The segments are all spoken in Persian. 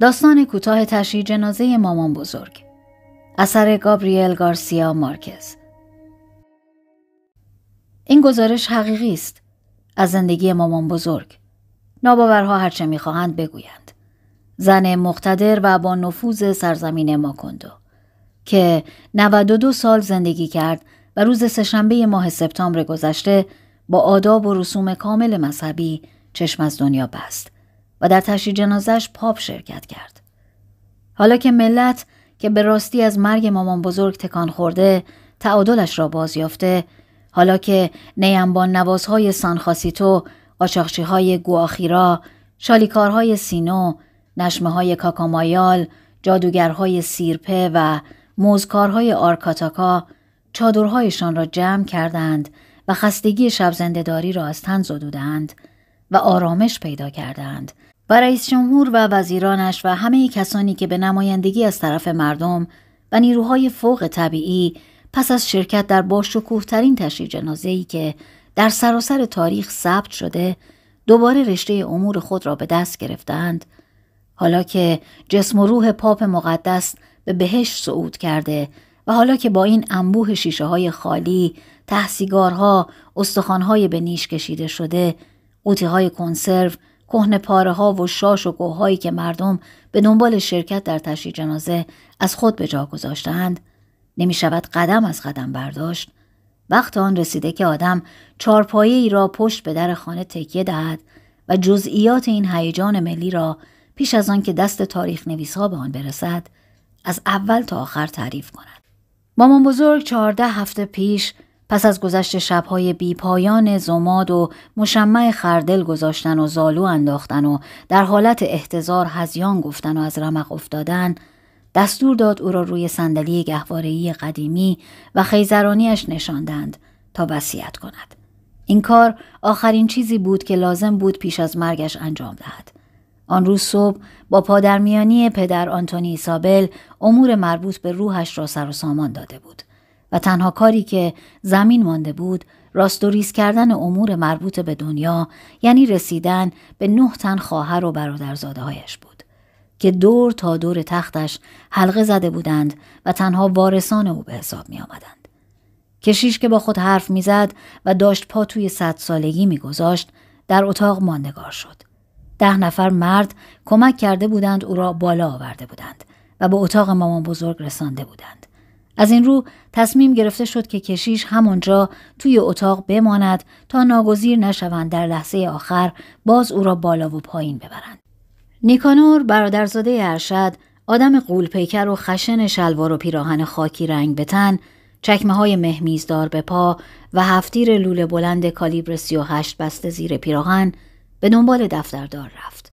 داستان کوتاه تشییع جنازه مامان بزرگ اثر گابریل گارسیا مارکز این گزارش حقیقی است از زندگی مامان بزرگ ناباورها هرچه میخواهند بگویند زن مقتدر و با نفوذ سرزمین ماکوندو که 92 سال زندگی کرد و روز سهشنبه ماه سپتامبر گذشته با آداب و رسوم کامل مذهبی چشم از دنیا بست و در تشییع جنازش پاپ شرکت کرد. حالا که ملت که به راستی از مرگ مامان بزرگ تکان خورده تعادلش را بازیافته حالا که نیمبان نوازهای سانخاسیتو، آچاخشیهای های گواخیرا، شالیکارهای سینو، نشمه های کاکامایال، جادوگرهای سیرپه و موزکارهای آرکاتاکا چادرهایشان را جمع کردند و خستگی شبزندهداری را از تن زدودند و آرامش پیدا کردند و رئیس جمهور و وزیرانش و همه کسانی که به نمایندگی از طرف مردم و نیروهای فوق طبیعی پس از شرکت در باشکوه ترین تشریح جنازه که در سراسر تاریخ ثبت شده دوباره رشته امور خود را به دست گرفتند حالا که جسم و روح پاپ مقدس به بهش صعود کرده و حالا که با این انبوه شیشه های خالی، تحسیگارها، استخوانهای به نیش کشیده شده، قوطی های کنسرو کهن پاره ها و شاش و گوهایی که مردم به دنبال شرکت در تشییع جنازه از خود به جا گذاشتند نمی شود قدم از قدم برداشت وقت آن رسیده که آدم چارپایی را پشت به در خانه تکیه دهد و جزئیات این هیجان ملی را پیش از آن که دست تاریخ نویس ها به آن برسد از اول تا آخر تعریف کند مامان بزرگ چهارده هفته پیش پس از گذشت شبهای بیپایان زماد و مشمع خردل گذاشتن و زالو انداختن و در حالت احتضار هزیان گفتن و از رمق افتادن دستور داد او را روی صندلی گهوارهای قدیمی و خیزرانیش نشاندند تا وصیت کند این کار آخرین چیزی بود که لازم بود پیش از مرگش انجام دهد آن روز صبح با پادرمیانی پدر آنتونی ایسابل امور مربوط به روحش را سر و سامان داده بود و تنها کاری که زمین مانده بود راست و ریز کردن امور مربوط به دنیا یعنی رسیدن به نه تن خواهر و برادرزاده هایش بود که دور تا دور تختش حلقه زده بودند و تنها وارثان او به حساب می آمدند. کشیش که با خود حرف میزد و داشت پا توی صد سالگی میگذاشت در اتاق ماندگار شد. ده نفر مرد کمک کرده بودند او را بالا آورده بودند و به اتاق مامان بزرگ رسانده بودند. از این رو تصمیم گرفته شد که کشیش همانجا توی اتاق بماند تا ناگزیر نشوند در لحظه آخر باز او را بالا و پایین ببرند. نیکانور برادرزاده ارشد آدم قولپیکر و خشن شلوار و پیراهن خاکی رنگ به تن چکمه های مهمیزدار به پا و هفتیر لوله بلند کالیبر 38 بسته زیر پیراهن به دنبال دفتردار رفت.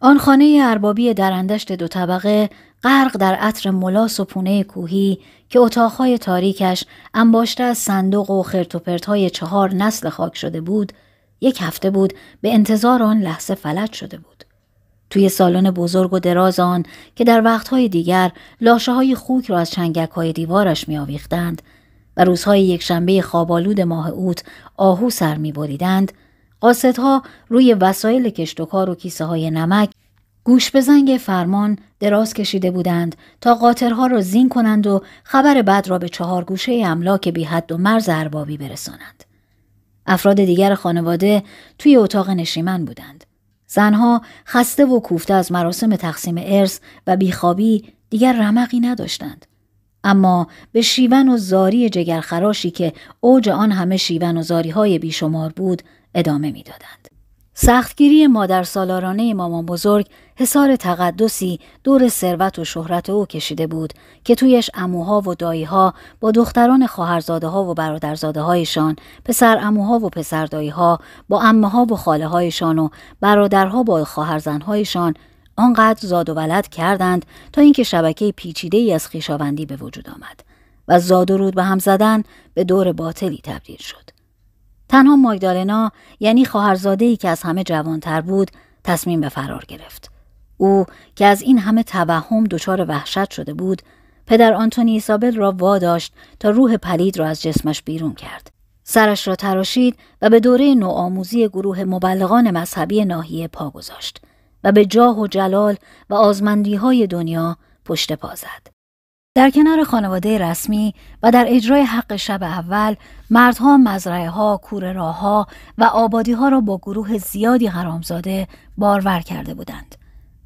آن خانه اربابی درندشت دو طبقه غرق در عطر ملاس و پونه کوهی که اتاقهای تاریکش انباشته از صندوق و خرتوپرتهای چهار نسل خاک شده بود یک هفته بود به انتظار آن لحظه فلج شده بود توی سالن بزرگ و دراز آن که در وقتهای دیگر لاشه های خوک را از چنگک های دیوارش می و روزهای یک شنبه خوابالود ماه اوت آهو سر می بریدند، قاصدها روی وسایل کشت و کار و کیسه های نمک گوش به فرمان دراز کشیده بودند تا قاطرها را زین کنند و خبر بد را به چهار گوشه املاک بی حد و مرز اربابی برسانند. افراد دیگر خانواده توی اتاق نشیمن بودند. زنها خسته و کوفته از مراسم تقسیم ارث و بیخوابی دیگر رمقی نداشتند. اما به شیون و زاری جگرخراشی که اوج آن همه شیون و زاری های بیشمار بود ادامه میدادند. سختگیری مادر سالارانه مامان بزرگ حصار تقدسی دور ثروت و شهرت او کشیده بود که تویش اموها و داییها با دختران خواهرزاده ها و برادرزاده هایشان پسر اموها و پسر ها با امه ها و خاله هایشان و برادرها با خواهرزن هایشان آنقدر زاد و ولد کردند تا اینکه شبکه پیچیده ای از خیشاوندی به وجود آمد و زاد و رود به هم زدن به دور باطلی تبدیل شد. تنها ماگدالنا یعنی خواهرزاده ای که از همه جوانتر بود تصمیم به فرار گرفت او که از این همه توهم دچار وحشت شده بود پدر آنتونی ایسابل را واداشت تا روح پلید را از جسمش بیرون کرد سرش را تراشید و به دوره نوآموزی گروه مبلغان مذهبی ناحیه پا گذاشت و به جاه و جلال و آزمندی های دنیا پشت پا زد. در کنار خانواده رسمی و در اجرای حق شب اول مردها مزرعه ها، کوره راه ها و آبادی ها را با گروه زیادی حرامزاده بارور کرده بودند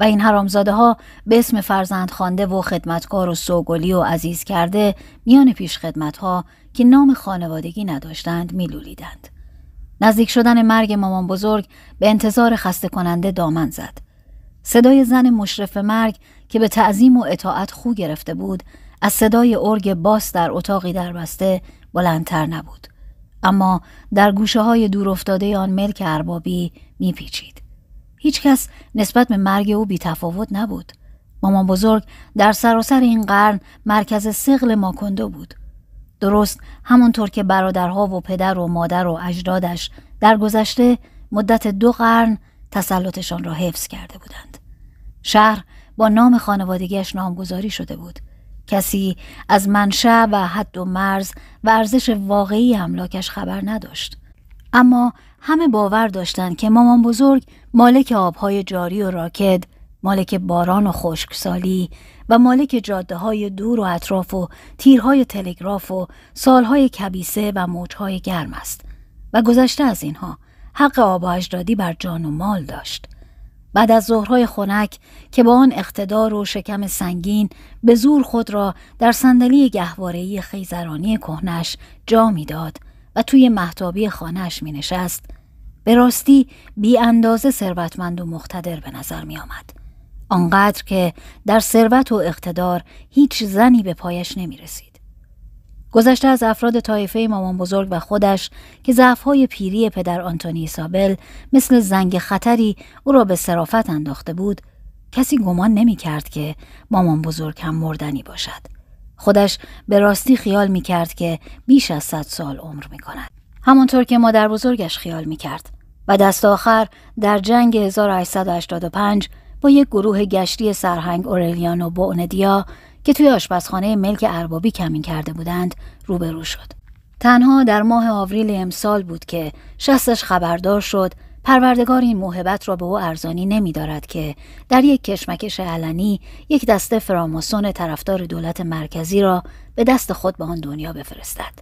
و این حرامزاده ها به اسم فرزند خانده و خدمتکار و سوگلی و عزیز کرده میان پیش خدمت ها که نام خانوادگی نداشتند میلولیدند. نزدیک شدن مرگ مامان بزرگ به انتظار خسته کننده دامن زد. صدای زن مشرف مرگ که به تعظیم و اطاعت خو گرفته بود از صدای ارگ باس در اتاقی در بسته بلندتر نبود اما در گوشه های دور افتاده آن ملک اربابی میپیچید هیچکس نسبت به مرگ او بیتفاوت نبود مامان بزرگ در سراسر این قرن مرکز سغل ماکندو بود درست همونطور که برادرها و پدر و مادر و اجدادش در گذشته مدت دو قرن تسلطشان را حفظ کرده بودند شهر با نام خانوادگیش نامگذاری شده بود کسی از منشأ و حد و مرز و ارزش واقعی املاکش خبر نداشت اما همه باور داشتند که مامان بزرگ مالک آبهای جاری و راکد مالک باران و خشکسالی و مالک جاده های دور و اطراف و تیرهای تلگراف و سالهای کبیسه و موجهای گرم است و گذشته از اینها حق آب و اجدادی بر جان و مال داشت بعد از ظهرهای خنک که با آن اقتدار و شکم سنگین به زور خود را در صندلی گهوارهای خیزرانی کهنش جا میداد و توی محتابی خانهش می نشست به راستی بی اندازه ثروتمند و مختدر به نظر می آمد. آنقدر که در ثروت و اقتدار هیچ زنی به پایش نمی رسید. گذشته از افراد طایفه مامان بزرگ و خودش که ضعفهای پیری پدر آنتونی سابل مثل زنگ خطری او را به صرافت انداخته بود کسی گمان نمی کرد که مامان بزرگ هم مردنی باشد. خودش به راستی خیال می کرد که بیش از صد سال عمر می کند. همانطور که مادر بزرگش خیال می کرد و دست آخر در جنگ 1885 با یک گروه گشتی سرهنگ اورلیانو بوندیا که توی آشپزخانه ملک اربابی کمین کرده بودند روبرو شد. تنها در ماه آوریل امسال بود که شستش خبردار شد پروردگار این موهبت را به او ارزانی نمی دارد که در یک کشمکش علنی یک دسته فراماسون طرفدار دولت مرکزی را به دست خود به آن دنیا بفرستد.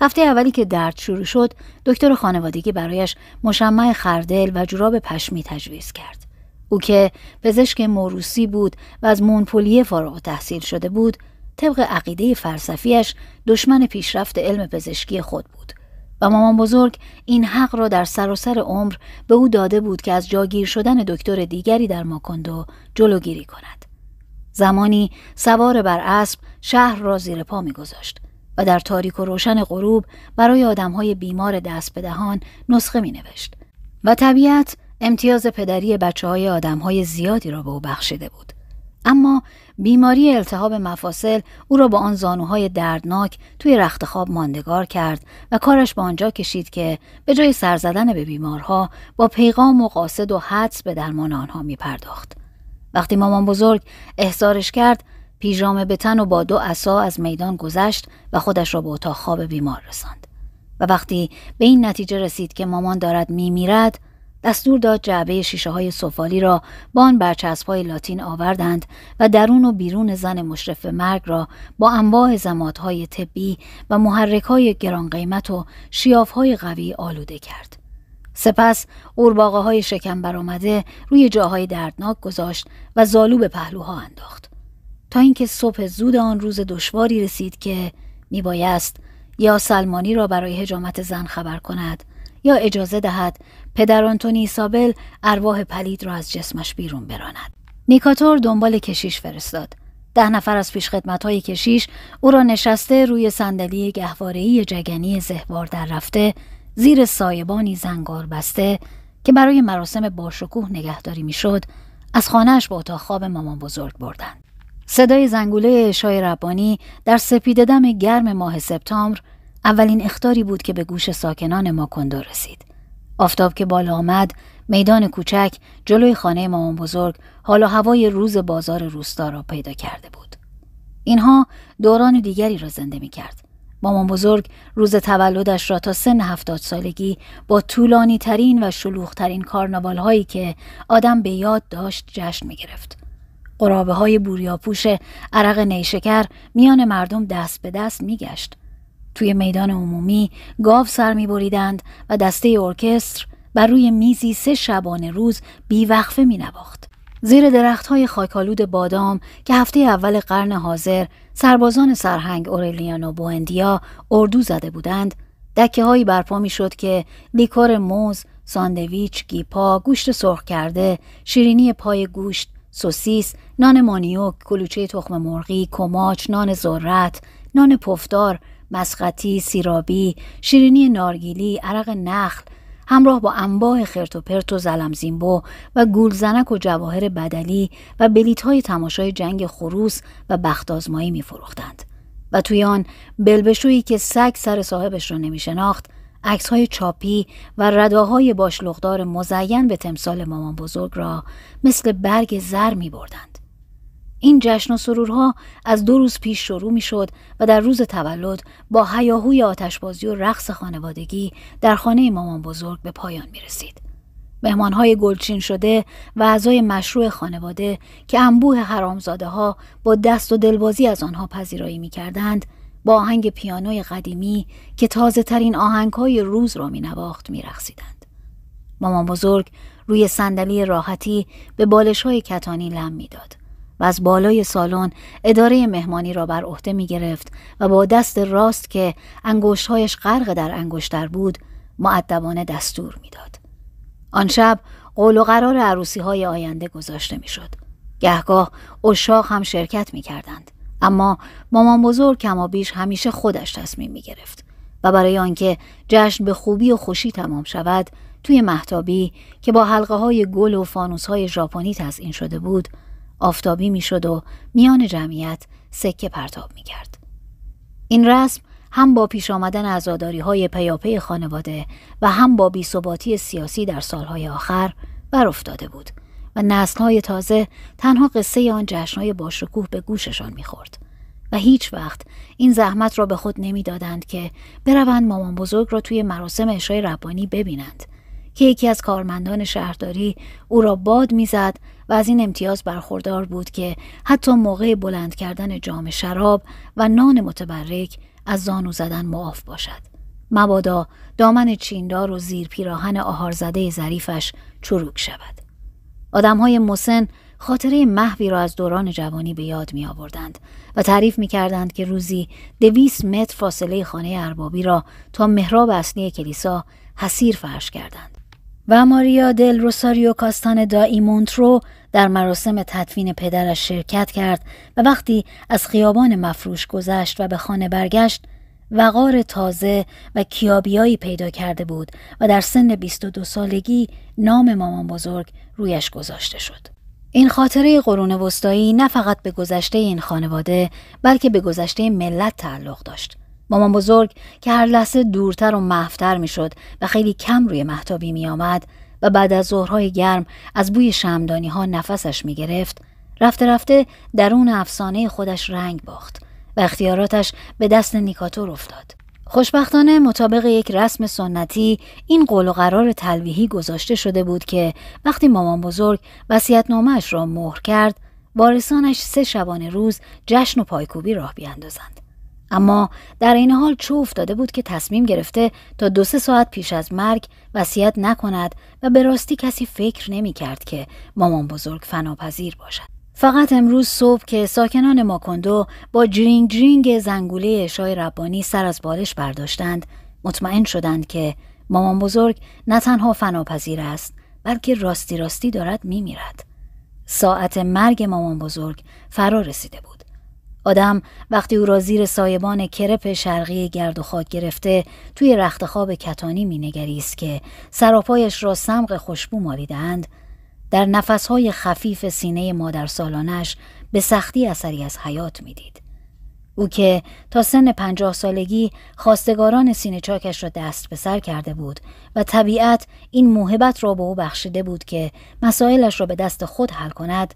هفته اولی که درد شروع شد دکتر خانوادگی برایش مشمع خردل و جوراب پشمی تجویز کرد. او که پزشک موروسی بود و از مونپولیه فارغ تحصیل شده بود طبق عقیده فلسفیش دشمن پیشرفت علم پزشکی خود بود و مامان بزرگ این حق را در سراسر عمر به او داده بود که از جاگیر شدن دکتر دیگری در ماکوندو جلوگیری کند زمانی سوار بر اسب شهر را زیر پا میگذاشت و در تاریک و روشن غروب برای آدمهای بیمار دست به دهان نسخه مینوشت. و طبیعت امتیاز پدری بچه های آدم های زیادی را به او بخشیده بود. اما بیماری التهاب مفاصل او را با آن زانوهای دردناک توی رخت خواب ماندگار کرد و کارش به آنجا کشید که به جای سرزدن به بیمارها با پیغام و قاصد و حدس به درمان آنها می پرداخت. وقتی مامان بزرگ احضارش کرد پیژامه به تن و با دو عصا از میدان گذشت و خودش را به اتاق خواب بیمار رساند و وقتی به این نتیجه رسید که مامان دارد میرد. دستور داد جعبه شیشه های سفالی را با آن برچسب لاتین آوردند و درون و بیرون زن مشرف مرگ را با انواع های طبی و محرک های گران قیمت و شیاف های قوی آلوده کرد. سپس اورباغه های شکم برآمده روی جاهای دردناک گذاشت و زالو به پهلوها انداخت. تا اینکه صبح زود آن روز دشواری رسید که بایست یا سلمانی را برای هجامت زن خبر کند یا اجازه دهد پدر آنتونی ایسابل ارواح پلید را از جسمش بیرون براند. نیکاتور دنبال کشیش فرستاد. ده نفر از های کشیش او را نشسته روی صندلی گهوارهای جگنی زهوار در رفته زیر سایبانی زنگار بسته که برای مراسم باشکوه نگهداری میشد از خانهاش به اتاق خواب مامان بزرگ بردند صدای زنگوله شای ربانی در سپیددم گرم ماه سپتامبر اولین اختاری بود که به گوش ساکنان ماکندو رسید آفتاب که بالا آمد میدان کوچک جلوی خانه مامان بزرگ حالا هوای روز بازار روستا را پیدا کرده بود اینها دوران دیگری را زنده می کرد مامان بزرگ روز تولدش را تا سن هفتاد سالگی با طولانی ترین و شلوخ ترین هایی که آدم به یاد داشت جشن می گرفت. قرابه های بوریاپوش عرق نیشکر میان مردم دست به دست می گشت. توی میدان عمومی گاو سر می و دسته ارکستر بر روی میزی سه شبانه روز وقفه می نباخت. زیر درخت های خاکالود بادام که هفته اول قرن حاضر سربازان سرهنگ اورلیانو بوندیا اردو زده بودند دکه هایی برپا می شد که لیکور موز، ساندویچ، گیپا، گوشت سرخ کرده، شیرینی پای گوشت، سوسیس، نان مانیوک، کلوچه تخم مرغی، کماچ، نان ذرت، نان پفدار، مسقطی، سیرابی، شیرینی نارگیلی، عرق نخل، همراه با انواع خرت و پرت و زیمبو و گولزنک و جواهر بدلی و بلیت های تماشای جنگ خروس و بختازمایی می فروختند. و توی آن بلبشویی که سگ سر صاحبش را نمی شناخت، عکس چاپی و رداهای باشلغدار مزین به تمثال مامان بزرگ را مثل برگ زر می بردند. این جشن و سرورها از دو روز پیش شروع می شد و در روز تولد با هیاهوی آتشبازی و رقص خانوادگی در خانه مامان بزرگ به پایان می رسید. های گلچین شده و اعضای مشروع خانواده که انبوه حرامزاده ها با دست و دلبازی از آنها پذیرایی می کردند، با آهنگ پیانوی قدیمی که تازه ترین آهنگ های روز را می نواخت می رخصیدند. مامان بزرگ روی صندلی راحتی به بالش های کتانی لم میداد. و از بالای سالن اداره مهمانی را بر عهده می گرفت و با دست راست که انگشتهایش غرق در انگشتر بود معدبانه دستور میداد. آن شب قول و قرار عروسی های آینده گذاشته میشد. گهگاه اشاق هم شرکت می کردند. اما مامان بزرگ کما همیشه خودش تصمیم می گرفت و برای آنکه جشن به خوبی و خوشی تمام شود توی محتابی که با حلقه های گل و فانوس های ژاپنی تزئین شده بود آفتابی میشد و میان جمعیت سکه پرتاب می کرد. این رسم هم با پیش آمدن ازاداری های پیاپی خانواده و هم با بیثباتی سیاسی در سالهای آخر بر افتاده بود و نسلهای تازه تنها قصه آن جشنهای باشکوه به گوششان میخورد و هیچ وقت این زحمت را به خود نمیدادند که بروند مامان بزرگ را توی مراسم اشای ربانی ببینند که یکی از کارمندان شهرداری او را باد میزد و از این امتیاز برخوردار بود که حتی موقع بلند کردن جام شراب و نان متبرک از زانو زدن معاف باشد. مبادا دامن چیندار و زیر پیراهن زده ظریفش چروک شود. های مسن خاطره محوی را از دوران جوانی به یاد می آوردند و تعریف می کردند که روزی دویست متر فاصله خانه اربابی را تا مهراب اصلی کلیسا حسیر فرش کردند. و ماریا دل روساریو کاستان دایی رو در مراسم تدفین پدرش شرکت کرد و وقتی از خیابان مفروش گذشت و به خانه برگشت وقار تازه و کیابیایی پیدا کرده بود و در سن 22 سالگی نام مامان بزرگ رویش گذاشته شد. این خاطره قرون وسطایی نه فقط به گذشته این خانواده بلکه به گذشته ملت تعلق داشت. مامان بزرگ که هر لحظه دورتر و محفتر میشد و خیلی کم روی محتابی میآمد و بعد از ظهرهای گرم از بوی شمدانی ها نفسش می گرفت رفته رفته درون افسانه خودش رنگ باخت و اختیاراتش به دست نیکاتور افتاد خوشبختانه مطابق یک رسم سنتی این قول و قرار تلویحی گذاشته شده بود که وقتی مامان بزرگ وسیعت نامش را مهر کرد وارثانش سه شبانه روز جشن و پایکوبی راه بیاندازند اما در این حال چو افتاده بود که تصمیم گرفته تا دو سه ساعت پیش از مرگ وصیت نکند و به راستی کسی فکر نمی کرد که مامان بزرگ فناپذیر باشد. فقط امروز صبح که ساکنان ماکندو با جرینگ جرینگ زنگوله شای ربانی سر از بالش برداشتند مطمئن شدند که مامان بزرگ نه تنها فناپذیر است بلکه راستی راستی دارد می میرد. ساعت مرگ مامان بزرگ فرا رسیده بود. آدم وقتی او را زیر سایبان کرپ شرقی گرد و خاک گرفته توی رخت خواب کتانی نگریست که سراپایش را سمق خوشبو مالیدند در نفسهای خفیف سینه مادر سالانش به سختی اثری از حیات میدید. او که تا سن پنجاه سالگی خواستگاران سینه چاکش را دست به سر کرده بود و طبیعت این موهبت را به او بخشیده بود که مسائلش را به دست خود حل کند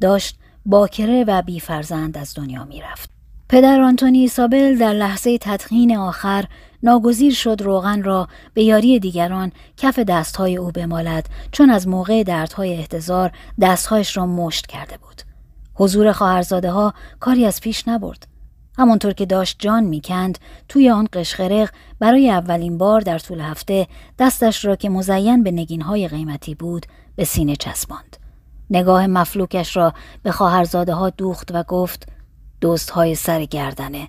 داشت باکره و بیفرزند از دنیا می رفت پدر آنتونی ایسابل در لحظه تدخین آخر ناگزیر شد روغن را به یاری دیگران کف دستهای او بمالد چون از موقع دردهای احتضار دستهایش را مشت کرده بود. حضور خواهرزاده ها کاری از پیش نبرد. همانطور که داشت جان میکند توی آن قشقرق برای اولین بار در طول هفته دستش را که مزین به نگینهای قیمتی بود به سینه چسباند. نگاه مفلوکش را به خواهرزاده ها دوخت و گفت دوست های سر گردنه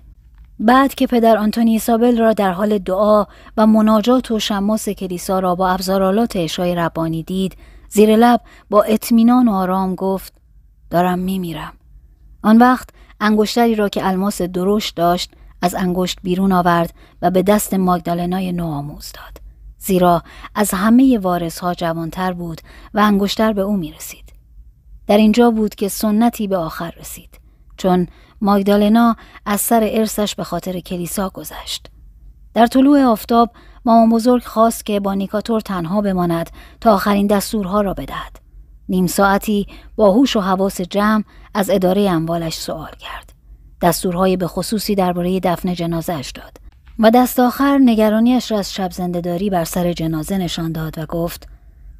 بعد که پدر آنتونی ایسابل را در حال دعا و مناجات و شماس کلیسا را با ابزارالات اشای ربانی دید زیر لب با اطمینان و آرام گفت دارم میمیرم آن وقت انگشتری را که الماس درشت داشت از انگشت بیرون آورد و به دست ماگدالنای نوآموز داد زیرا از همه ها جوانتر بود و انگشتر به او می رسید. در اینجا بود که سنتی به آخر رسید چون ماگدالنا از سر ارسش به خاطر کلیسا گذشت در طلوع آفتاب مامان بزرگ خواست که با نیکاتور تنها بماند تا آخرین دستورها را بدهد نیم ساعتی با هوش و حواس جمع از اداره اموالش سوال کرد دستورهای به خصوصی درباره دفن جنازهش داد و دست آخر نگرانیش را از شب زندهداری بر سر جنازه نشان داد و گفت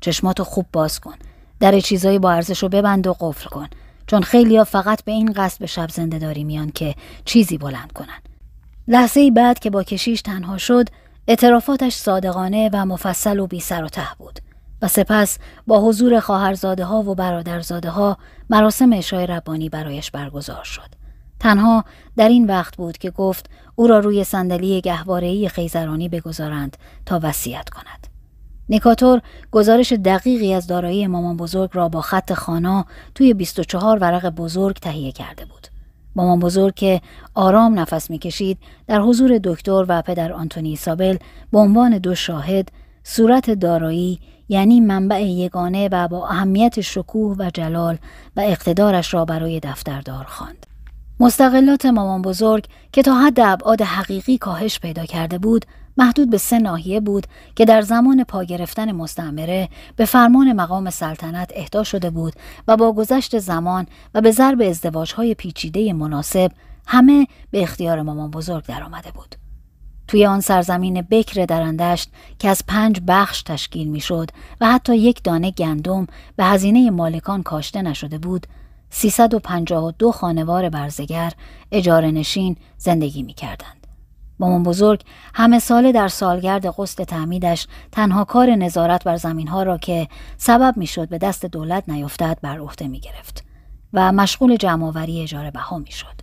چشماتو خوب باز کن در چیزای با ارزش رو ببند و قفل کن چون خیلیا فقط به این قصد به شب زنده داری میان که چیزی بلند کنن لحظه ای بعد که با کشیش تنها شد اعترافاتش صادقانه و مفصل و بی سر و ته بود و سپس با حضور خواهرزاده ها و برادرزاده ها مراسم اشای ربانی برایش برگزار شد تنها در این وقت بود که گفت او را روی صندلی گهواره‌ای خیزرانی بگذارند تا وصیت کند نکاتور گزارش دقیقی از دارایی مامان بزرگ را با خط خانا توی 24 ورق بزرگ تهیه کرده بود. مامان بزرگ که آرام نفس میکشید در حضور دکتر و پدر آنتونی سابل به عنوان دو شاهد صورت دارایی یعنی منبع یگانه و با اهمیت شکوه و جلال و اقتدارش را برای دفتردار خواند. مستقلات مامان بزرگ که تا حد ابعاد حقیقی کاهش پیدا کرده بود محدود به سه ناحیه بود که در زمان پا گرفتن مستعمره به فرمان مقام سلطنت اهدا شده بود و با گذشت زمان و به ضرب ازدواجهای پیچیده مناسب همه به اختیار مامان بزرگ آمده بود. توی آن سرزمین بکر درندشت که از پنج بخش تشکیل میشد و حتی یک دانه گندم به هزینه مالکان کاشته نشده بود 352 خانوار برزگر اجاره نشین زندگی می کردند. مامان بزرگ همه ساله در سالگرد قصد تعمیدش تنها کار نظارت بر زمین ها را که سبب شد به دست دولت نیفتد بر عهده می گرفت و مشغول جمعآوری اجاره بها می شد.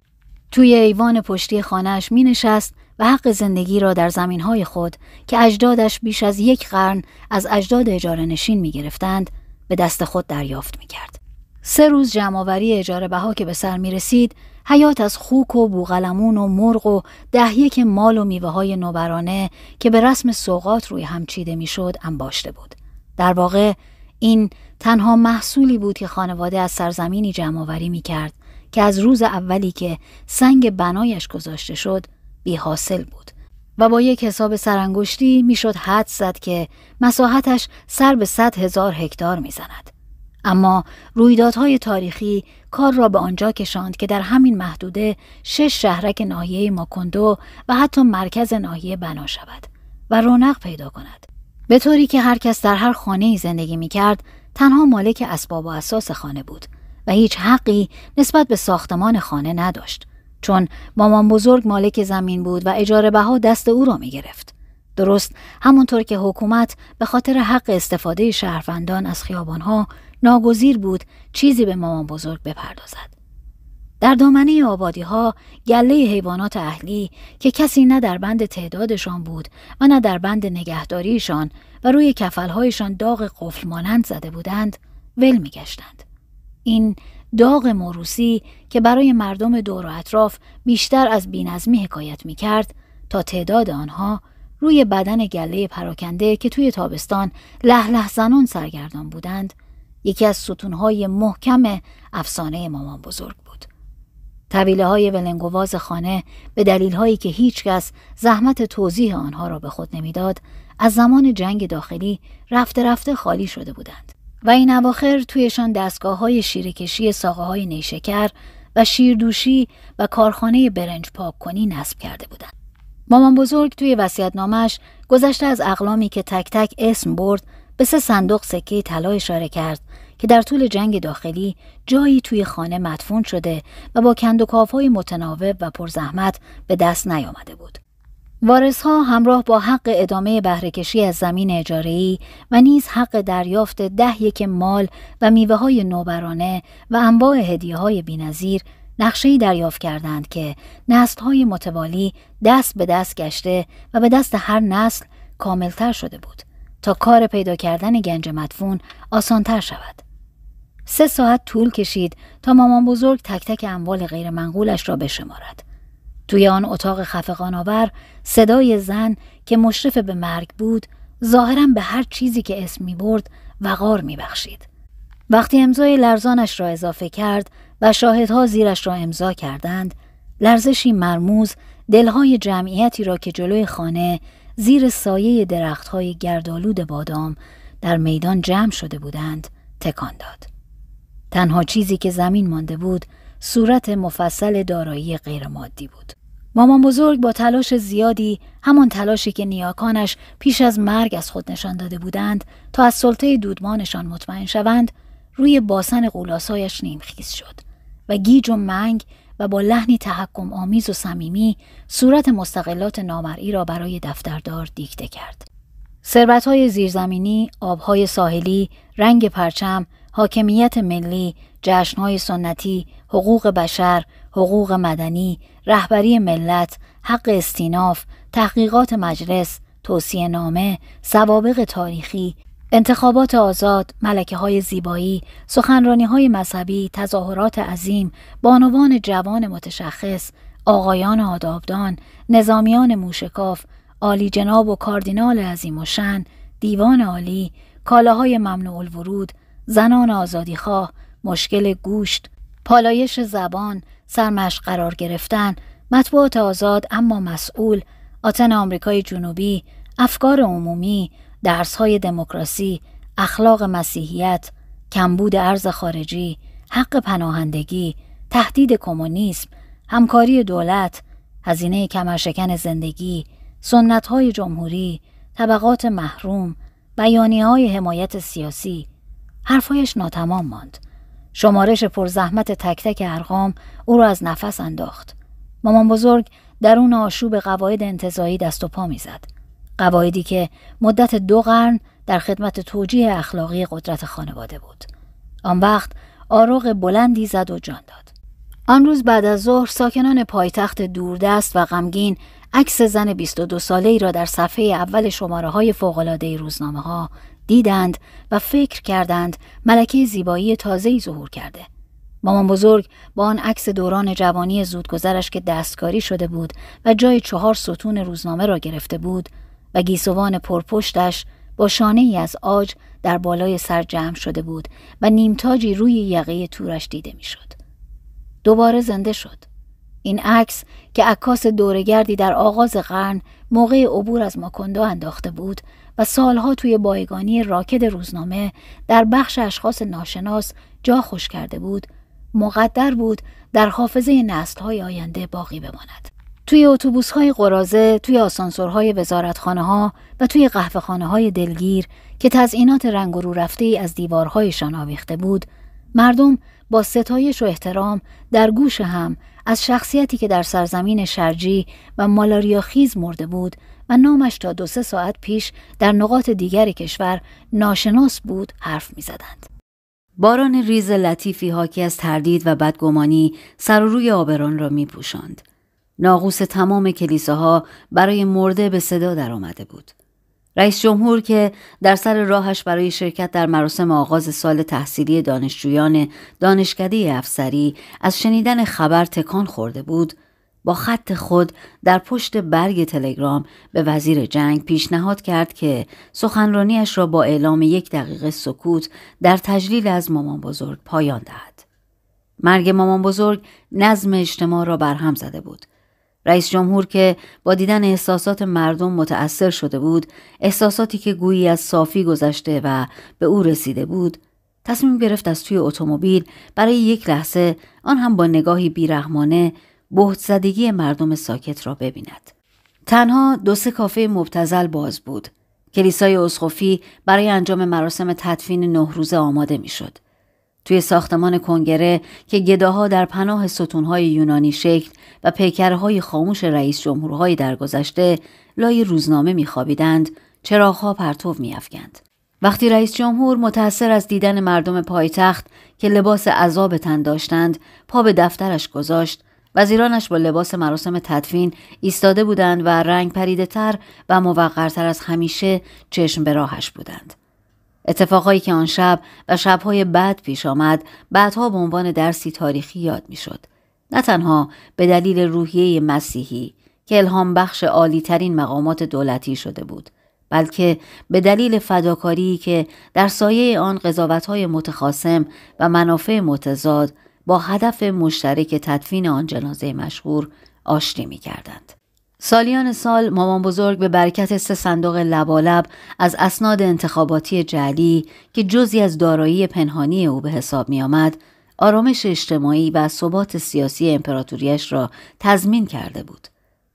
توی ایوان پشتی خانهش می نشست و حق زندگی را در زمین های خود که اجدادش بیش از یک قرن از اجداد اجاره نشین می گرفتند به دست خود دریافت می کرد. سه روز جمعآوری اجاره بها که به سر می رسید، حیات از خوک و بوغلمون و مرغ و دهیه که مال و میوه های نوبرانه که به رسم سوقات روی هم چیده می شد انباشته بود. در واقع این تنها محصولی بود که خانواده از سرزمینی جمعآوری می کرد که از روز اولی که سنگ بنایش گذاشته شد بی حاصل بود و با یک حساب سرانگشتی میشد حد زد که مساحتش سر به صد هزار هکتار میزند. اما رویدادهای تاریخی کار را به آنجا کشاند که در همین محدوده شش شهرک ناحیه ماکوندو و حتی مرکز ناحیه بنا شود و رونق پیدا کند به طوری که هر کس در هر خانه ای زندگی می کرد تنها مالک اسباب و اساس خانه بود و هیچ حقی نسبت به ساختمان خانه نداشت چون مامان بزرگ مالک زمین بود و اجاره بها دست او را می گرفت. درست همونطور که حکومت به خاطر حق استفاده شهروندان از خیابانها ناگزیر بود چیزی به مامان بزرگ بپردازد. در دامنه آبادی ها گله حیوانات اهلی که کسی نه در بند تعدادشان بود و نه در بند نگهداریشان و روی کفلهایشان داغ قفل مانند زده بودند ول می گشتند. این داغ موروسی که برای مردم دور و اطراف بیشتر از بینظمی حکایت می کرد تا تعداد آنها روی بدن گله پراکنده که توی تابستان لح, لح زنان سرگردان بودند یکی از ستونهای محکم افسانه مامان بزرگ بود. طویله های ولنگواز خانه به دلیل هایی که هیچکس زحمت توضیح آنها را به خود نمیداد، از زمان جنگ داخلی رفته رفته خالی شده بودند. و این اواخر تویشان دستگاه های شیرکشی ساقه های نیشکر و شیردوشی و کارخانه برنج پاک کنی نصب کرده بودند. مامان بزرگ توی نامش گذشته از اقلامی که تک تک اسم برد به سه صندوق سکه طلا اشاره کرد که در طول جنگ داخلی جایی توی خانه مدفون شده و با های متناوب و پرزحمت به دست نیامده بود. وارث ها همراه با حق ادامه بهرهکشی از زمین اجاره و نیز حق دریافت ده یک مال و میوه های نوبرانه و انواع هدیه های بینظیر نقشه دریافت کردند که نست های متوالی دست به دست گشته و به دست هر نسل کاملتر شده بود. تا کار پیدا کردن گنج مدفون آسانتر شود. سه ساعت طول کشید تا مامان بزرگ تک تک اموال غیر منقولش را بشمارد. توی آن اتاق خفقان آور صدای زن که مشرف به مرگ بود ظاهرا به هر چیزی که اسم می برد وقار می بخشید. وقتی امضای لرزانش را اضافه کرد و شاهدها زیرش را امضا کردند لرزشی مرموز دلهای جمعیتی را که جلوی خانه زیر سایه درختهای گردآلود بادام در میدان جمع شده بودند تکان داد. تنها چیزی که زمین مانده بود صورت مفصل دارایی غیرمادی بود. مامان بزرگ با تلاش زیادی همان تلاشی که نیاکانش پیش از مرگ از خود نشان داده بودند تا از سلطه دودمانشان مطمئن شوند روی باسن قولاسایش نیمخیز شد و گیج و منگ و با لحنی تحکم آمیز و صمیمی صورت مستقلات نامرئی را برای دفتردار دیکته کرد. های زیرزمینی، آبهای ساحلی، رنگ پرچم، حاکمیت ملی، جشنهای سنتی، حقوق بشر، حقوق مدنی، رهبری ملت، حق استیناف، تحقیقات مجلس، توصیه نامه، سوابق تاریخی، انتخابات آزاد، ملکه های زیبایی، سخنرانی های مذهبی، تظاهرات عظیم، بانوان جوان متشخص، آقایان آدابدان، نظامیان موشکاف، عالی جناب و کاردینال عظیم و شن، دیوان عالی، کالاهای ممنوع الورود، زنان آزادیخواه، مشکل گوشت، پالایش زبان، سرمش قرار گرفتن، مطبوعات آزاد اما مسئول، آتن آمریکای جنوبی، افکار عمومی، درسهای دموکراسی، اخلاق مسیحیت، کمبود ارز خارجی، حق پناهندگی، تهدید کمونیسم، همکاری دولت، هزینه کمرشکن زندگی، سنت های جمهوری، طبقات محروم، بیانی های حمایت سیاسی، حرفایش ناتمام ماند. شمارش پرزحمت تک تک ارقام او را از نفس انداخت. مامان بزرگ درون آشوب قواعد انتظایی دست و پا میزد. قواعدی که مدت دو قرن در خدمت توجیه اخلاقی قدرت خانواده بود آن وقت آروغ بلندی زد و جان داد آن روز بعد از ظهر ساکنان پایتخت دوردست و غمگین عکس زن 22 ساله ای را در صفحه اول شماره های فوقلاده روزنامه ها دیدند و فکر کردند ملکه زیبایی تازه ظهور کرده. مامان بزرگ با آن عکس دوران جوانی زودگذرش که دستکاری شده بود و جای چهار ستون روزنامه را گرفته بود و گیسوان پرپشتش با شانه ای از آج در بالای سر جمع شده بود و نیمتاجی روی یقه تورش دیده میشد. دوباره زنده شد. این عکس که عکاس دورگردی در آغاز قرن موقع عبور از ماکوندو انداخته بود و سالها توی بایگانی راکد روزنامه در بخش اشخاص ناشناس جا خوش کرده بود مقدر بود در حافظه نسلهای آینده باقی بماند توی اتوبوس های قرازه، توی آسانسورهای وزارتخانه ها و توی قهوه خانه های دلگیر که تزئینات رنگ رو رفته ای از دیوارهایشان آویخته بود، مردم با ستایش و احترام در گوش هم از شخصیتی که در سرزمین شرجی و مالاریا خیز مرده بود و نامش تا دو سه ساعت پیش در نقاط دیگر کشور ناشناس بود حرف می زدند. باران ریز لطیفی ها که از تردید و بدگمانی سر و روی آبران را می ناقوس تمام کلیساها برای مرده به صدا در آمده بود. رئیس جمهور که در سر راهش برای شرکت در مراسم آغاز سال تحصیلی دانشجویان دانشکده افسری از شنیدن خبر تکان خورده بود، با خط خود در پشت برگ تلگرام به وزیر جنگ پیشنهاد کرد که سخنرانیش را با اعلام یک دقیقه سکوت در تجلیل از مامان بزرگ پایان دهد. مرگ مامان بزرگ نظم اجتماع را برهم زده بود رئیس جمهور که با دیدن احساسات مردم متأثر شده بود، احساساتی که گویی از صافی گذشته و به او رسیده بود، تصمیم گرفت از توی اتومبیل برای یک لحظه آن هم با نگاهی بیرحمانه بهت زدگی مردم ساکت را ببیند. تنها دو سه کافه مبتزل باز بود. کلیسای اسقفی برای انجام مراسم تدفین نه روزه آماده میشد. توی ساختمان کنگره که گداها در پناه ستونهای یونانی شکل و پیکرهای خاموش رئیس جمهورهای درگذشته لای روزنامه میخوابیدند چراغها پرتو میافکند وقتی رئیس جمهور متأثر از دیدن مردم پایتخت که لباس عذاب تن داشتند پا به دفترش گذاشت وزیرانش با لباس مراسم تدفین ایستاده بودند و رنگ پریده تر و موقرتر از همیشه چشم به راهش بودند. اتفاقهایی که آن شب و شبهای بعد پیش آمد بعدها به عنوان درسی تاریخی یاد میشد نه تنها به دلیل روحیه مسیحی که الهام بخش عالی ترین مقامات دولتی شده بود بلکه به دلیل فداکاری که در سایه آن قضاوت های متخاسم و منافع متضاد با هدف مشترک تدفین آن جنازه مشهور آشتی می کردند. سالیان سال مامان بزرگ به برکت سه صندوق لبالب از اسناد انتخاباتی جعلی که جزی از دارایی پنهانی او به حساب می آمد، آرامش اجتماعی و ثبات سیاسی امپراتوریش را تضمین کرده بود.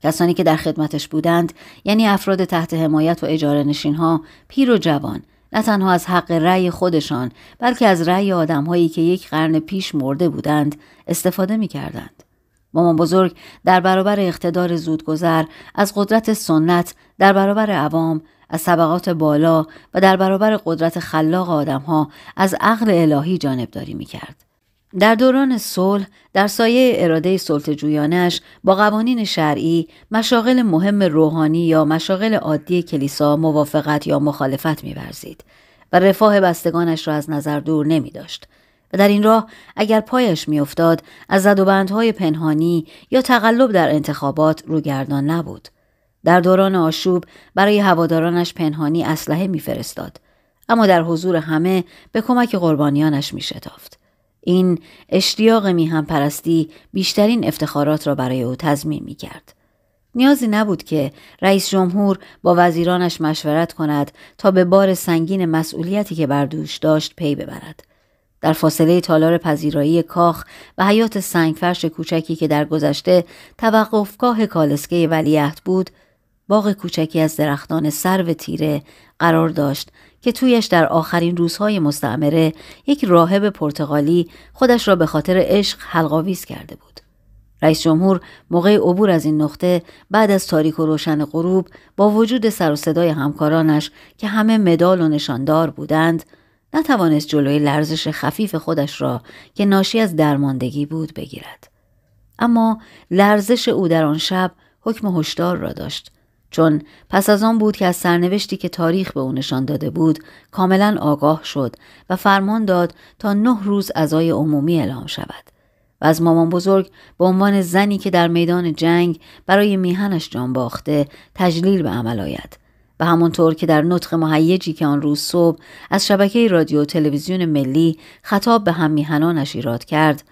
کسانی که در خدمتش بودند یعنی افراد تحت حمایت و اجاره نشین ها پیر و جوان نه تنها از حق رأی خودشان بلکه از رأی آدمهایی که یک قرن پیش مرده بودند استفاده می کردند. مامان بزرگ در برابر اقتدار زودگذر از قدرت سنت در برابر عوام از طبقات بالا و در برابر قدرت خلاق ها از عقل الهی جانبداری کرد. در دوران صلح در سایه اراده سلطه‌جویانش با قوانین شرعی مشاغل مهم روحانی یا مشاغل عادی کلیسا موافقت یا مخالفت می‌ورزید و رفاه بستگانش را از نظر دور نمی داشت. و در این راه اگر پایش میافتاد از زد و بندهای پنهانی یا تقلب در انتخابات روگردان نبود در دوران آشوب برای هوادارانش پنهانی اسلحه میفرستاد اما در حضور همه به کمک قربانیانش میشتافت این اشتیاق میهم پرستی بیشترین افتخارات را برای او تضمین میکرد نیازی نبود که رئیس جمهور با وزیرانش مشورت کند تا به بار سنگین مسئولیتی که بر دوش داشت پی ببرد در فاصله تالار پذیرایی کاخ و حیات سنگفرش کوچکی که در گذشته توقفگاه کالسکه ولیعهد بود باغ کوچکی از درختان سرو تیره قرار داشت که تویش در آخرین روزهای مستعمره یک راهب پرتغالی خودش را به خاطر عشق حلقاویز کرده بود. رئیس جمهور موقع عبور از این نقطه بعد از تاریک و روشن غروب با وجود سر و صدای همکارانش که همه مدال و نشاندار بودند نتوانست جلوی لرزش خفیف خودش را که ناشی از درماندگی بود بگیرد اما لرزش او در آن شب حکم هشدار را داشت چون پس از آن بود که از سرنوشتی که تاریخ به او نشان داده بود کاملا آگاه شد و فرمان داد تا نه روز ازای عمومی اعلام شود و از مامان بزرگ به عنوان زنی که در میدان جنگ برای میهنش جان باخته تجلیل به عمل آید و همانطور که در نطق مهیجی که آن روز صبح از شبکه رادیو تلویزیون ملی خطاب به هم میهنانش ایراد کرد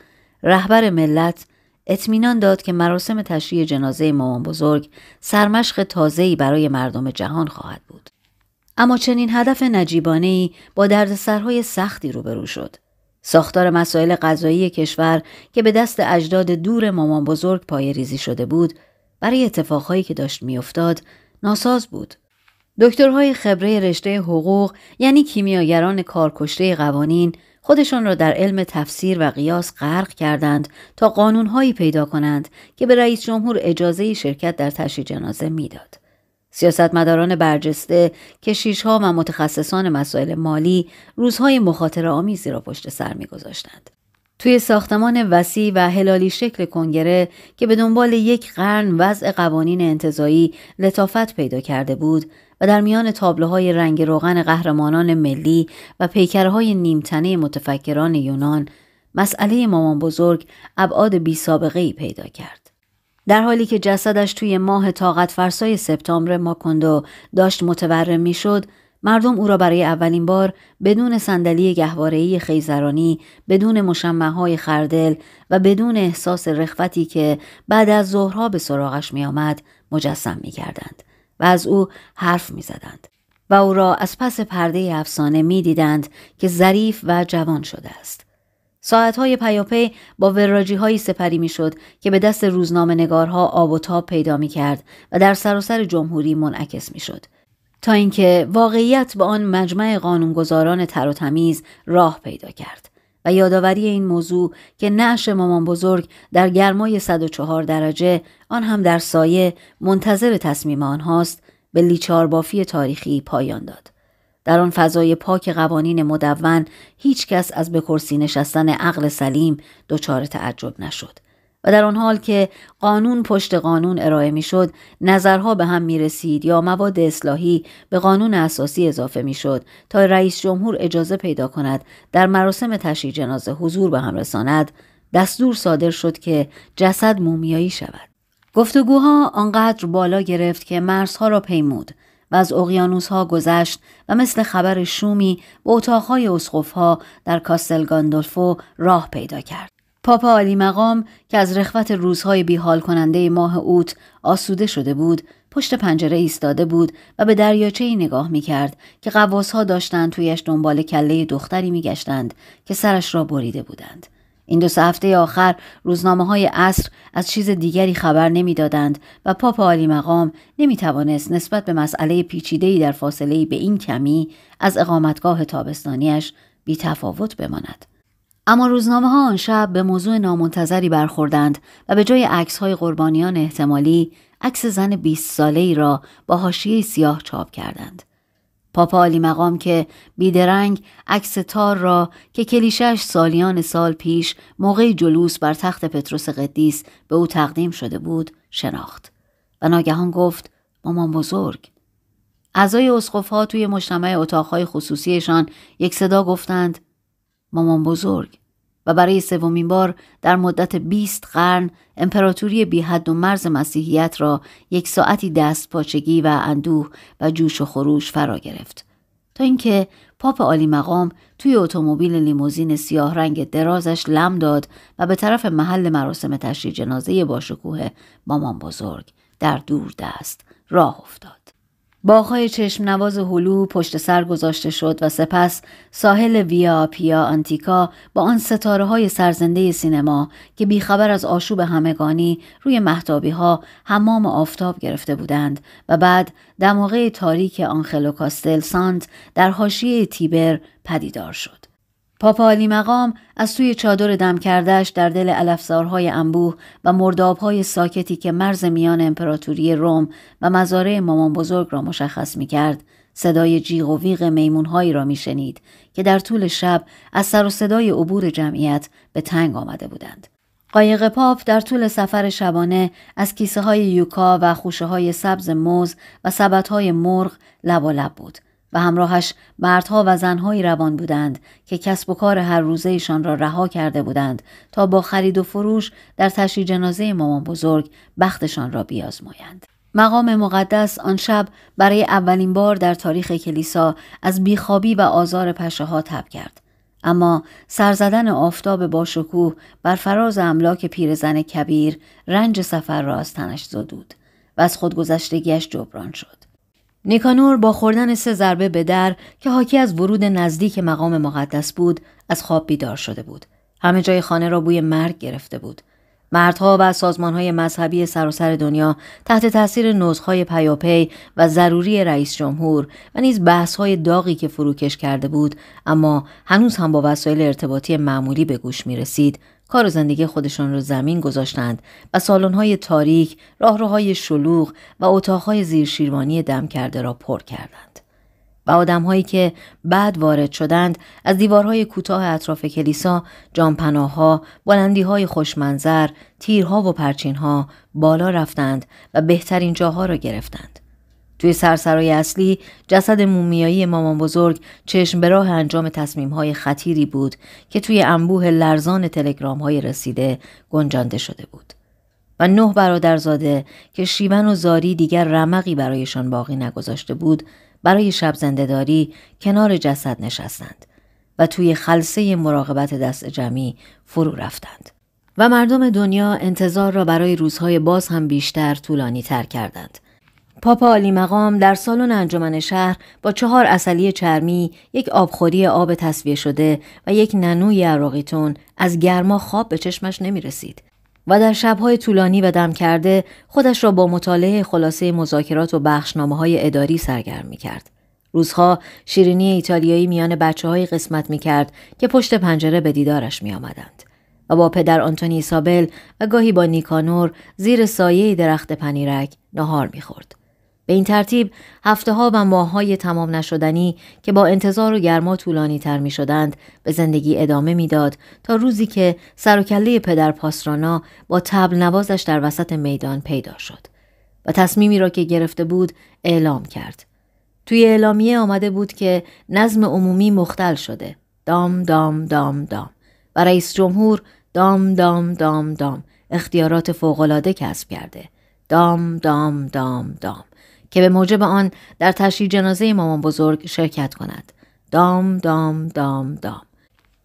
رهبر ملت اطمینان داد که مراسم تشییع جنازه مامان بزرگ سرمشق تازه‌ای برای مردم جهان خواهد بود اما چنین هدف نجیبانه ای با دردسرهای سختی روبرو شد ساختار مسائل غذایی کشور که به دست اجداد دور مامان بزرگ پای ریزی شده بود برای اتفاقهایی که داشت میافتاد ناساز بود دکترهای خبره رشته حقوق یعنی کیمیاگران کارکشته قوانین خودشان را در علم تفسیر و قیاس غرق کردند تا قانونهایی پیدا کنند که به رئیس جمهور اجازه شرکت در تشییع جنازه میداد. سیاستمداران برجسته، کشیشها و متخصصان مسائل مالی روزهای مخاطر آمیزی را پشت سر میگذاشتند. توی ساختمان وسیع و هلالی شکل کنگره که به دنبال یک قرن وضع قوانین انتظایی لطافت پیدا کرده بود، و در میان تابلوهای رنگ روغن قهرمانان ملی و پیکرهای نیمتنه متفکران یونان مسئله مامان بزرگ ابعاد بی سابقه ای پیدا کرد. در حالی که جسدش توی ماه طاقت فرسای سپتامبر ماکوندو داشت متورم میشد، مردم او را برای اولین بار بدون صندلی گهوارهی خیزرانی، بدون های خردل و بدون احساس رخوتی که بعد از ظهرها به سراغش میآمد، مجسم میکردند. و از او حرف می زدند و او را از پس پرده افسانه می دیدند که ظریف و جوان شده است. ساعتهای پیاپی با وراجی هایی سپری می شد که به دست روزنامه نگارها آب و تاب پیدا می کرد و در سراسر جمهوری منعکس می شد. تا اینکه واقعیت به آن مجمع قانونگذاران تر و تمیز راه پیدا کرد. و یادآوری این موضوع که نعش مامان بزرگ در گرمای 104 درجه آن هم در سایه منتظر تصمیم آنهاست به لیچاربافی تاریخی پایان داد. در آن فضای پاک قوانین مدون هیچ کس از به کرسی نشستن عقل سلیم دچار تعجب نشد. و در آن حال که قانون پشت قانون ارائه میشد نظرها به هم می رسید یا مواد اصلاحی به قانون اساسی اضافه می شد تا رئیس جمهور اجازه پیدا کند در مراسم تشییع جنازه حضور به هم رساند دستور صادر شد که جسد مومیایی شود گفتگوها آنقدر بالا گرفت که مرزها را پیمود و از اقیانوسها گذشت و مثل خبر شومی به اتاقهای اسقفها در کاستل گاندولفو راه پیدا کرد. پاپا علی مقام که از رخوت روزهای بیحال کننده ماه اوت آسوده شده بود پشت پنجره ایستاده بود و به دریاچه ای نگاه می کرد که قواسها داشتند تویش دنبال کله دختری می گشتند که سرش را بریده بودند. این دو سه هفته آخر روزنامه های عصر از چیز دیگری خبر نمیدادند و پاپ عالی مقام نمی توانست نسبت به مسئله پیچیده‌ای در فاصله به این کمی از اقامتگاه تابستانیش بی تفاوت بماند. اما روزنامه ها آن شب به موضوع نامنتظری برخوردند و به جای عکس های قربانیان احتمالی عکس زن 20 ساله ای را با حاشیه سیاه چاپ کردند. پاپا علی مقام که بیدرنگ عکس تار را که کلیشش سالیان سال پیش موقع جلوس بر تخت پتروس قدیس به او تقدیم شده بود شناخت و ناگهان گفت مامان بزرگ اعضای اسقف ها توی مجتمع اتاقهای خصوصیشان یک صدا گفتند مامان بزرگ و برای سومین بار در مدت 20 قرن امپراتوری بی حد و مرز مسیحیت را یک ساعتی دست پاچگی و اندوه و جوش و خروش فرا گرفت تا اینکه پاپ عالی مقام توی اتومبیل لیموزین سیاه رنگ درازش لم داد و به طرف محل مراسم تشییع جنازه باشکوه مامان بزرگ در دور دست راه افتاد باغهای چشم نواز هلو پشت سر گذاشته شد و سپس ساحل ویا پیا، آنتیکا با آن ستاره های سرزنده سینما که بیخبر از آشوب همگانی روی محتابی ها حمام آفتاب گرفته بودند و بعد دماغه تاریک آنخلو کاستل سانت در حاشیه تیبر پدیدار شد. پاپا علی مقام از سوی چادر دم کردش در دل علفزارهای انبوه و مردابهای ساکتی که مرز میان امپراتوری روم و مزاره مامان بزرگ را مشخص می کرد صدای جیغ و ویغ میمونهایی را می شنید که در طول شب از سر و صدای عبور جمعیت به تنگ آمده بودند. قایق پاپ در طول سفر شبانه از کیسه های یوکا و خوشه های سبز موز و سبت های مرغ لب و لب بود و همراهش مردها و زنهایی روان بودند که کسب و کار هر روزهشان را رها کرده بودند تا با خرید و فروش در تشییع جنازه مامان بزرگ بختشان را بیازمایند. مقام مقدس آن شب برای اولین بار در تاریخ کلیسا از بیخوابی و آزار پشه ها تب کرد. اما سرزدن آفتاب با شکوه بر فراز املاک پیرزن کبیر رنج سفر را از تنش زدود و از خودگذشتگیش جبران شد. نیکانور با خوردن سه ضربه به در که حاکی از ورود نزدیک مقام مقدس بود از خواب بیدار شده بود همه جای خانه را بوی مرگ گرفته بود مردها و سازمانهای مذهبی سراسر دنیا تحت تاثیر نزخهای پیاپی و ضروری رئیس جمهور و نیز بحثهای داغی که فروکش کرده بود اما هنوز هم با وسایل ارتباطی معمولی به گوش می رسید کار و زندگی خودشان را زمین گذاشتند و سالن‌های تاریک، راهروهای شلوغ و اتاق‌های زیرشیروانی دم کرده را پر کردند. و آدمهایی که بعد وارد شدند از دیوارهای کوتاه اطراف کلیسا جانپناهها بلندیهای خوشمنظر تیرها و پرچینها بالا رفتند و بهترین جاها را گرفتند توی سرسرای اصلی جسد مومیایی مامان بزرگ چشم به راه انجام تصمیم های خطیری بود که توی انبوه لرزان تلگرام های رسیده گنجانده شده بود. و نه برادرزاده که شیون و زاری دیگر رمقی برایشان باقی نگذاشته بود برای شب زندهداری کنار جسد نشستند و توی خلصه مراقبت دست جمعی فرو رفتند و مردم دنیا انتظار را برای روزهای باز هم بیشتر طولانی تر کردند پاپا علی مقام در سالن انجمن شهر با چهار اصلی چرمی، یک آبخوری آب تصویه شده و یک ننوی عراقیتون از گرما خواب به چشمش نمی رسید. و در شبهای طولانی و دم کرده خودش را با مطالعه خلاصه مذاکرات و بخشنامه های اداری سرگرم می کرد. روزها شیرینی ایتالیایی میان بچه های قسمت می کرد که پشت پنجره به دیدارش می آمدند. و با پدر آنتونی سابل و گاهی با نیکانور زیر سایه درخت پنیرک نهار می به این ترتیب هفته ها و ماه های تمام نشدنی که با انتظار و گرما طولانی تر می شدند به زندگی ادامه میداد تا روزی که سر و پدر پاسرانا با تبل نوازش در وسط میدان پیدا شد و تصمیمی را که گرفته بود اعلام کرد. توی اعلامیه آمده بود که نظم عمومی مختل شده. دام دام دام دام و رئیس جمهور دام دام دام دام اختیارات فوقالعاده کسب کرده. دام دام دام دام که به موجب آن در تشییع جنازه مامان بزرگ شرکت کند. دام دام دام دام.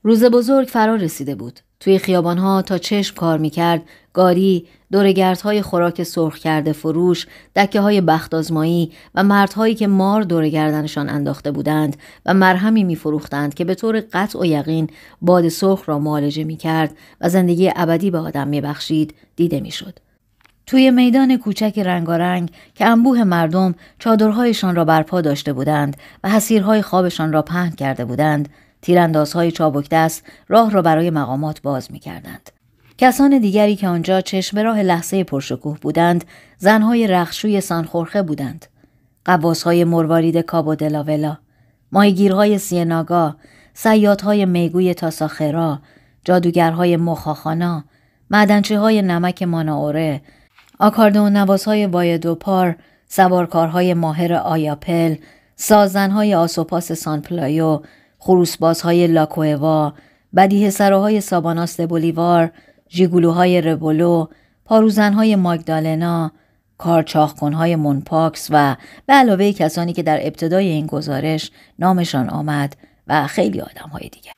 روز بزرگ فرا رسیده بود. توی خیابانها تا چشم کار میکرد گاری، دورگردهای خوراک سرخ کرده فروش، دکه های بخت آزمایی و مردهایی که مار دور گردنشان انداخته بودند و مرهمی میفروختند که به طور قطع و یقین باد سرخ را معالجه میکرد و زندگی ابدی به آدم میبخشید دیده میشد. توی میدان کوچک رنگارنگ که انبوه مردم چادرهایشان را برپا داشته بودند و حسیرهای خوابشان را پهن کرده بودند تیراندازهای چابک دست راه را برای مقامات باز می کردند. کسان دیگری که آنجا چشم راه لحظه پرشکوه بودند زنهای رخشوی سانخورخه بودند قباسهای مروارید کابو دلاولا ماهیگیرهای سیناگا سیادهای میگوی تاساخرا جادوگرهای مخاخانا معدنچه های نمک ماناوره آکاردون نوازهای پار، سوارکارهای ماهر آیاپل، سازنهای آسوپاس سانپلایو، خروسبازهای لاکوئوا، بدیه سراهای ساباناست بولیوار، جیگولوهای ربولو، پاروزنهای ماگدالنا، کارچاخکنهای مونپاکس و به علاوه کسانی که در ابتدای این گزارش نامشان آمد و خیلی آدمهای دیگر.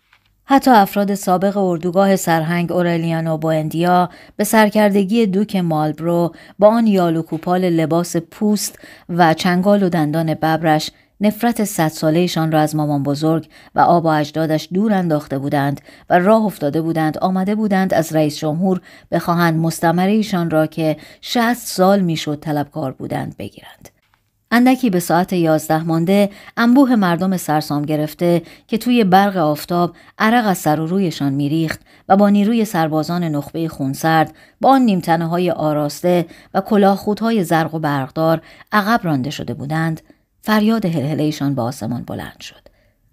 حتی افراد سابق اردوگاه سرهنگ اورلیانو اندیا به سرکردگی دوک مالبرو با آن یال و کوپال لباس پوست و چنگال و دندان ببرش نفرت صد سالهشان را از مامان بزرگ و آب و اجدادش دور انداخته بودند و راه افتاده بودند آمده بودند از رئیس جمهور بخواهند مستمره ایشان را که شهست سال میشد طلبکار بودند بگیرند. اندکی به ساعت یازده مانده انبوه مردم سرسام گرفته که توی برق آفتاب عرق از سر و رویشان میریخت و با نیروی سربازان نخبه خونسرد با آن های آراسته و کلاهخودهای زرق و برقدار عقب رانده شده بودند فریاد هلهلهشان به آسمان بلند شد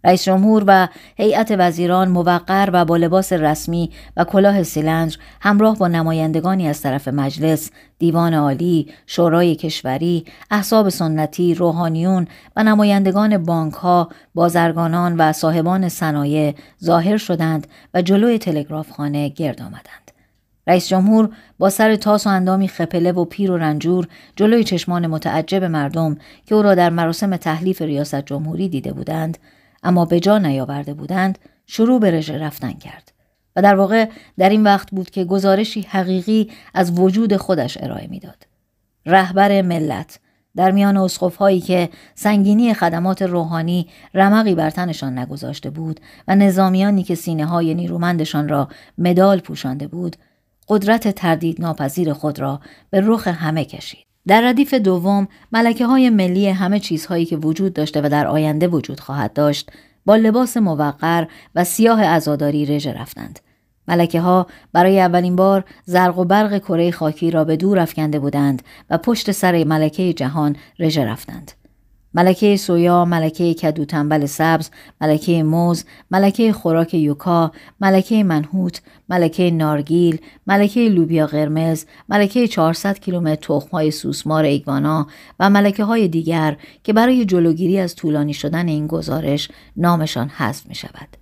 رئیس جمهور و هیئت وزیران موقر و با لباس رسمی و کلاه سیلندر همراه با نمایندگانی از طرف مجلس، دیوان عالی، شورای کشوری، احساب سنتی، روحانیون و نمایندگان بانک ها، بازرگانان و صاحبان صنایع ظاهر شدند و جلوی تلگرافخانه گرد آمدند. رئیس جمهور با سر تاس و اندامی خپله و پیر و رنجور جلوی چشمان متعجب مردم که او را در مراسم تحلیف ریاست جمهوری دیده بودند، اما به جا نیاورده بودند شروع به رژه رفتن کرد و در واقع در این وقت بود که گزارشی حقیقی از وجود خودش ارائه میداد رهبر ملت در میان اسقف هایی که سنگینی خدمات روحانی رمقی بر تنشان نگذاشته بود و نظامیانی که سینه های نیرومندشان را مدال پوشانده بود قدرت تردید ناپذیر خود را به رخ همه کشید در ردیف دوم ملکه های ملی همه چیزهایی که وجود داشته و در آینده وجود خواهد داشت با لباس موقر و سیاه ازاداری رژه رفتند. ملکه ها برای اولین بار زرق و برق کره خاکی را به دور افکنده بودند و پشت سر ملکه جهان رژه رفتند. ملکه سویا، ملکه کدو تنبل سبز، ملکه موز، ملکه خوراک یوکا، ملکه منهوت، ملکه نارگیل، ملکه لوبیا قرمز، ملکه 400 کیلومتر تخمهای سوسمار ایگوانا و ملکه های دیگر که برای جلوگیری از طولانی شدن این گزارش نامشان حذف می شود.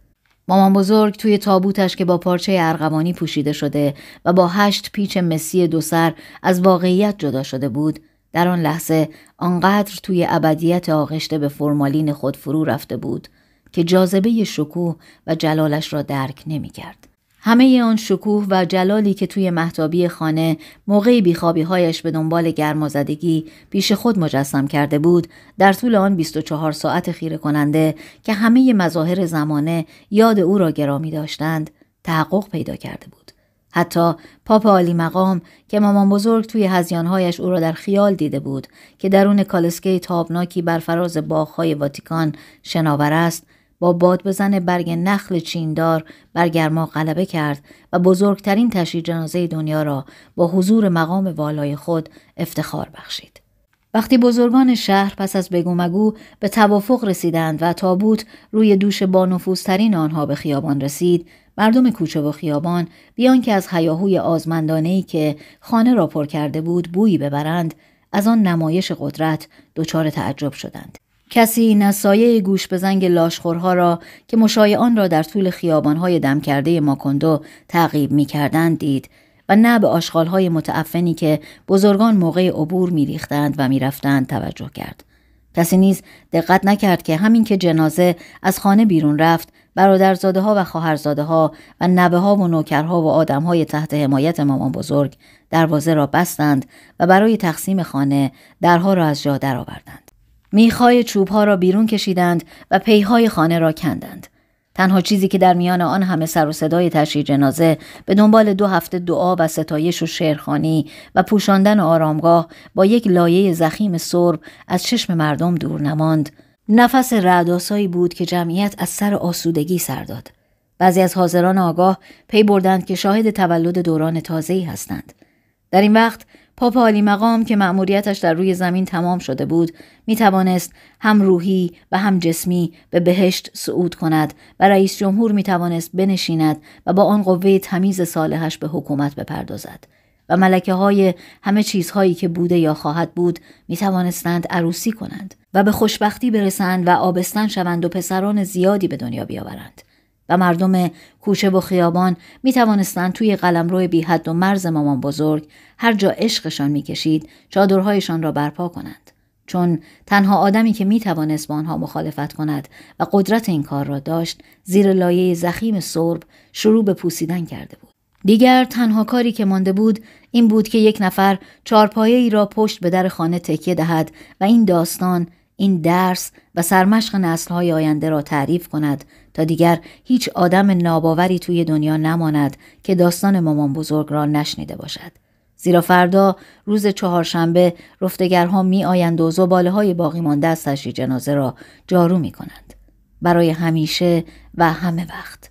مامان بزرگ توی تابوتش که با پارچه ارغوانی پوشیده شده و با هشت پیچ مسی دو سر از واقعیت جدا شده بود در آن لحظه آنقدر توی ابدیت آغشته به فرمالین خود فرو رفته بود که جاذبه شکوه و جلالش را درک نمی کرد. همه آن شکوه و جلالی که توی محتابی خانه موقع بیخوابی هایش به دنبال گرمازدگی پیش خود مجسم کرده بود در طول آن 24 ساعت خیره کننده که همه مظاهر زمانه یاد او را گرامی داشتند تحقق پیدا کرده بود. حتی پاپ عالی مقام که مامان بزرگ توی هزیانهایش او را در خیال دیده بود که درون کالسکه تابناکی بر فراز باخهای واتیکان شناور است با باد بزن برگ نخل چیندار بر گرما غلبه کرد و بزرگترین تشییع جنازه دنیا را با حضور مقام والای خود افتخار بخشید. وقتی بزرگان شهر پس از بگومگو به توافق رسیدند و تابوت روی دوش با آنها به خیابان رسید مردم کوچه و خیابان بیان که از حیاهوی ای که خانه را پر کرده بود بویی ببرند از آن نمایش قدرت دچار تعجب شدند کسی نسایه گوش به زنگ لاشخورها را که مشایعان را در طول خیابانهای دم کرده ماکندو تعقیب می کردند دید و نه به آشغالهای متعفنی که بزرگان موقع عبور می ریختند و می رفتند توجه کرد. کسی نیز دقت نکرد که همین که جنازه از خانه بیرون رفت برادرزاده ها و خواهرزاده ها و نبه ها و نوکرها و آدم های تحت حمایت مامان بزرگ دروازه را بستند و برای تقسیم خانه درها را از جا درآوردند. میخای چوبها را بیرون کشیدند و پیهای خانه را کندند. تنها چیزی که در میان آن همه سر و صدای تشییع جنازه به دنبال دو هفته دعا و ستایش و شعرخانی و پوشاندن آرامگاه با یک لایه زخیم سرب از چشم مردم دور نماند نفس رعداسایی بود که جمعیت از سر آسودگی سر داد. بعضی از حاضران آگاه پی بردند که شاهد تولد دوران تازه‌ای هستند. در این وقت پاپ عالی مقام که مأموریتش در روی زمین تمام شده بود می توانست هم روحی و هم جسمی به بهشت صعود کند و رئیس جمهور می توانست بنشیند و با آن قوه تمیز صالحش به حکومت بپردازد. و ملکه های همه چیزهایی که بوده یا خواهد بود می توانستند عروسی کنند و به خوشبختی برسند و آبستن شوند و پسران زیادی به دنیا بیاورند و مردم کوچه و خیابان می توانستند توی قلمرو بی حد و مرز مامان بزرگ هر جا عشقشان میکشید چادرهایشان را برپا کنند چون تنها آدمی که می توانست با آنها مخالفت کند و قدرت این کار را داشت زیر لایه زخیم سرب شروع به پوسیدن کرده بود دیگر تنها کاری که مانده بود این بود که یک نفر چارپایه ای را پشت به در خانه تکیه دهد و این داستان، این درس و سرمشق نسلهای آینده را تعریف کند تا دیگر هیچ آدم ناباوری توی دنیا نماند که داستان مامان بزرگ را نشنیده باشد. زیرا فردا روز چهارشنبه رفتگرها می آیند و زباله های باقی مانده از جنازه را جارو می کنند. برای همیشه و همه وقت.